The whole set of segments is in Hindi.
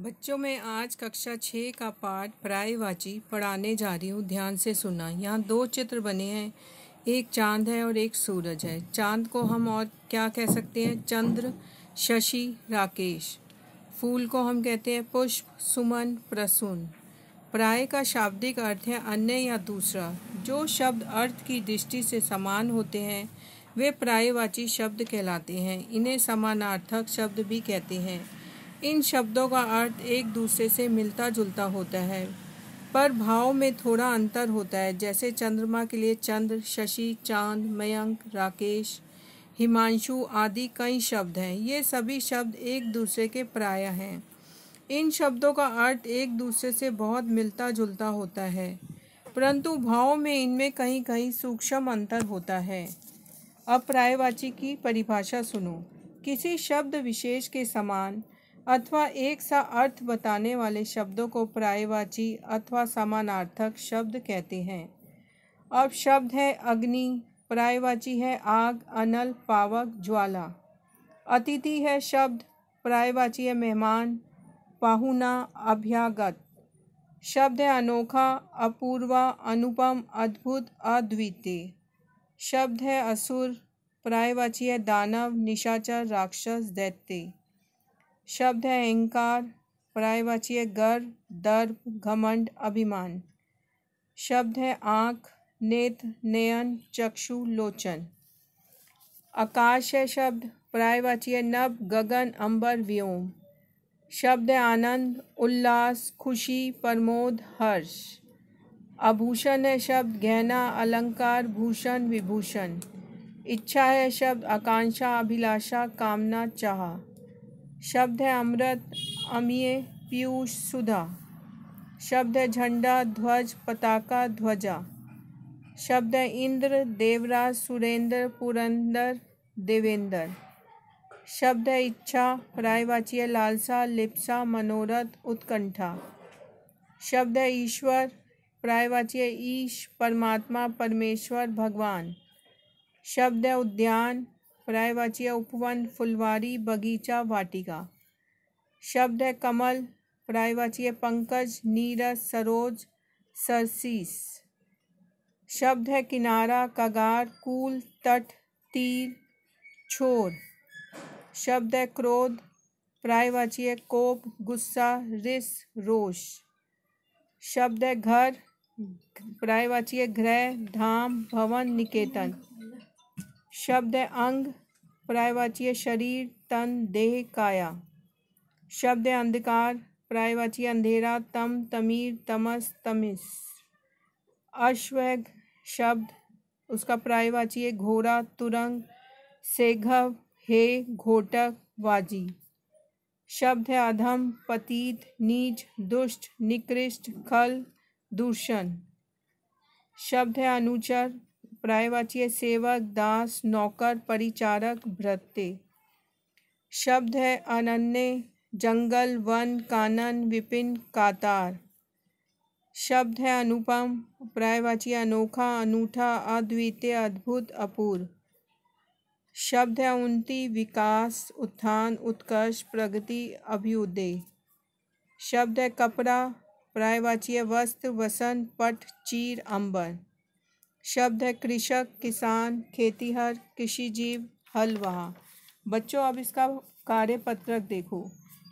बच्चों में आज कक्षा छः का पाठ प्रायवाची पढ़ाने जा रही हूँ ध्यान से सुना यहाँ दो चित्र बने हैं एक चांद है और एक सूरज है चांद को हम और क्या कह सकते हैं चंद्र शशि राकेश फूल को हम कहते हैं पुष्प सुमन प्रसून प्राय का शाब्दिक अर्थ है अन्य या दूसरा जो शब्द अर्थ की दृष्टि से समान होते हैं वे प्रायवाची शब्द कहलाते हैं इन्हें समानार्थक शब्द भी कहते हैं इन शब्दों का अर्थ एक दूसरे से मिलता जुलता होता है पर भाव में थोड़ा अंतर होता है जैसे चंद्रमा के लिए चंद्र शशि चांद मयंक राकेश हिमांशु आदि कई शब्द हैं ये सभी शब्द एक दूसरे के प्राय हैं इन शब्दों का अर्थ एक दूसरे से बहुत मिलता जुलता होता है परंतु भाव में इनमें कहीं कहीं सूक्ष्म अंतर होता है अब प्रायवाची की परिभाषा सुनो किसी शब्द विशेष के समान अथवा एक सा अर्थ बताने वाले शब्दों को प्रायवाची अथवा समानार्थक शब्द कहते हैं अब शब्द है अग्नि प्रायवाची है आग अनल पावक ज्वाला अतिथि है शब्द प्रायवाची है मेहमान पाहुना अभ्यागत शब्द है अनोखा अपूर्वा अनुपम अद्भुत अद्वितीय शब्द है असुर प्रायवाची है दानव निशाचर राक्षस दैत्य शब्द है अहंकार परायवाची गर्व दर्प घमंड अभिमान शब्द है आँख नेत्र नयन चक्षु लोचन आकाश है शब्द परायवाची नभ गगन अंबर व्योम शब्द है आनंद उल्लास खुशी प्रमोद हर्ष आभूषण है शब्द गहना अलंकार भूषण विभूषण इच्छा है शब्द आकांक्षा अभिलाषा कामना चाह शब्द है अमृत अमीय पीयूष सुधा शब्द है झंडा ध्वज पताका ध्वजा शब्द है इंद्र देवराज सुरेंद्र पुरंदर देवेंद्र शब्द है इच्छा प्रायवाचीय लालसा लिप्सा मनोरथ उत्कंठा शब्द है ईश्वर प्रायवाचीय ईश परमात्मा परमेश्वर भगवान शब्द है उद्यान है उपवन फुलवारी बगीचा वाटिका शब्द है कमल है पंकज नीरज सरोज सरसीस शब्द है किनारा कगार कूल तट तीर छोर शब्द है क्रोध है कोप गुस्सा रिस रोष शब्द है घर प्रायवाचीय गृह धाम भवन निकेतन शब्द है अंग प्रायवाचीय शरीर तन देह काया शब्द है अंधकार प्रायवाचीय अंधेरा तम तमीर तमस तमिस अश्व शब्द उसका प्रायवाचीय घोरा तुरंग सेघव हे घोटक वाजी शब्द है अधम पतीत नीच दुष्ट निकृष्ट खल दूषण शब्द है अनुचर पर्यायवाची सेवक दास नौकर परिचारक भ्रत्ते शब्द है अनन्य जंगल वन कानन विपिन कातार शब्द है अनुपम प्रायवाची अनोखा अनूठा अद्वितीय अद्भुत अपूर्व शब्द है उन्नति विकास उत्थान उत्कर्ष प्रगति अभ्युदय शब्द है कपड़ा प्रायवाची वस्त्र वसन पट चीर अंबर शब्द है कृषक किसान खेतीहर कृषि जीव हल वहाँ बच्चों अब इसका कार्य पत्रक देखो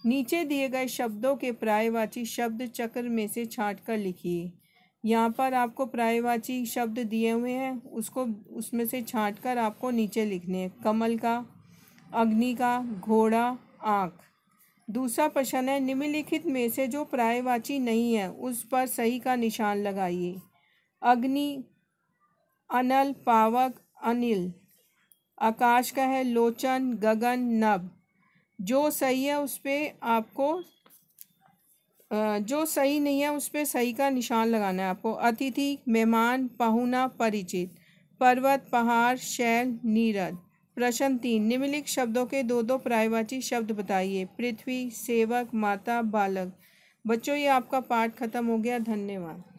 नीचे दिए गए शब्दों के प्रायवाची शब्द चक्र में से छाँट कर लिखिए यहाँ पर आपको प्रायवाची शब्द दिए हुए हैं उसको उसमें से छाट कर आपको नीचे लिखने हैं कमल का अग्नि का घोड़ा आँख दूसरा प्रश्न है निम्नलिखित में से जो प्रायवाची नहीं है उस पर सही का निशान लगाइए अग्नि अनल पावक अनिल आकाश का है लोचन गगन नभ जो सही है उस पर आपको जो सही नहीं है उस पर सही का निशान लगाना है आपको अतिथि मेहमान पहुना परिचित पर्वत पहाड़ शैल नीरद प्रश्न तीन निम्नलिखित शब्दों के दो दो प्रायवाची शब्द बताइए पृथ्वी सेवक माता बालक बच्चों ये आपका पाठ खत्म हो गया धन्यवाद